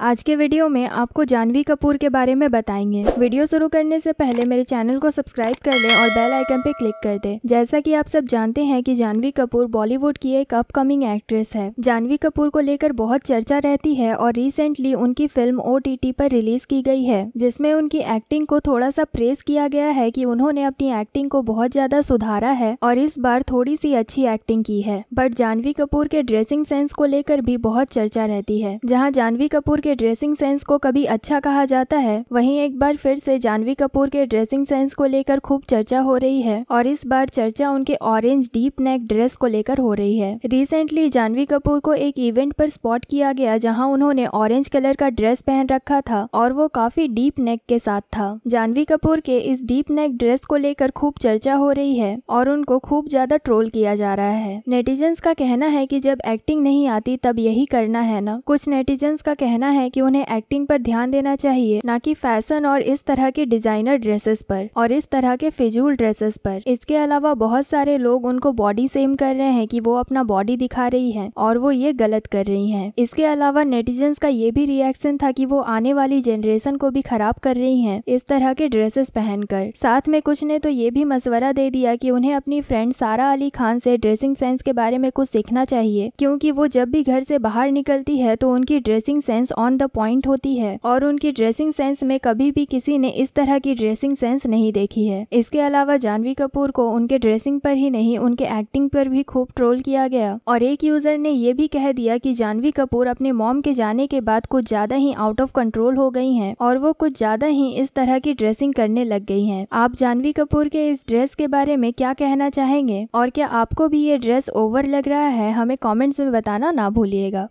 आज के वीडियो में आपको जानवी कपूर के बारे में बताएंगे वीडियो शुरू करने से पहले मेरे चैनल को सब्सक्राइब कर लें और बेल आइकन पे क्लिक कर दें। जैसा कि आप सब जानते हैं कि जानवी कपूर बॉलीवुड की एक अपकमिंग एक्ट्रेस है जानवी कपूर को लेकर बहुत चर्चा रहती है और रिसेंटली उनकी फिल्म ओ टी पर रिलीज की गई है जिसमे उनकी एक्टिंग को थोड़ा सा प्रेस किया गया है की उन्होंने अपनी एक्टिंग को बहुत ज्यादा सुधारा है और इस बार थोड़ी सी अच्छी एक्टिंग की है बट जानवी कपूर के ड्रेसिंग सेंस को लेकर भी बहुत चर्चा रहती है जहाँ जानवी कपूर के ड्रेसिंग सेंस को कभी अच्छा कहा जाता है वहीं एक बार फिर से जानवी कपूर के ड्रेसिंग सेंस को लेकर खूब चर्चा हो रही है और इस बार चर्चा उनके ऑरेंज डीप नेक ड्रेस को लेकर हो रही है रिसेंटली जानवी कपूर को एक इवेंट पर स्पॉट किया गया जहाँ उन्होंने ऑरेंज कलर का ड्रेस पहन रखा था और वो काफी डीप नेक के साथ था जानवी कपूर के इस डीप नेक ड्रेस को लेकर खूब चर्चा हो रही है और उनको खूब ज्यादा ट्रोल किया जा रहा है नेटिजन्स का कहना है कि जब एक्टिंग नहीं आती तब यही करना है ना कुछ नेटिजन्स का कहना है कि उन्हें एक्टिंग पर ध्यान देना चाहिए ना कि फैशन और इस तरह के डिजाइनर ड्रेसेस पर और इस तरह के फिजूल ड्रेसेस पर इसके अलावा बहुत सारे लोग उनको बॉडी सेम कर रहे हैं कि वो अपना बॉडी दिखा रही है और वो ये गलत कर रही है इसके अलावा नेटिजन्स का ये भी रिएक्शन था की वो आने वाली जनरेशन को भी खराब कर रही है इस तरह के ड्रेसेस पहनकर साथ में कुछ ने तो ये भी मशवरा दे दिया की उन्हें अपनी फ्रेंड सारा अली खान से ड्रेसिंग सेंस के बारे में कुछ सीखना चाहिए क्योंकि वो जब भी घर से बाहर निकलती है तो उनकी dressing sense on the point होती है और उनकी ड्रेसिंग सेंस में कभी भी किसी ने इस तरह की ड्रेसिंग सेंस नहीं देखी है इसके अलावा जानवी कपूर को उनके ड्रेसिंग पर ही नहीं उनके एक्टिंग पर भी खूब ट्रोल किया गया और एक यूजर ने ये भी कह दिया की जानवी कपूर अपने मॉम के जाने के बाद कुछ ज्यादा ही आउट ऑफ कंट्रोल हो गई है और वो कुछ ज्यादा ही इस तरह की ड्रेसिंग करने लग गई है आप जानवी कपूर के इस ड्रेस के बारे में क्या कहना चाहेंगे और क्या आपको भी ये ड्रेस ओवर लग रहा है हमें कमेंट्स में बताना ना भूलिएगा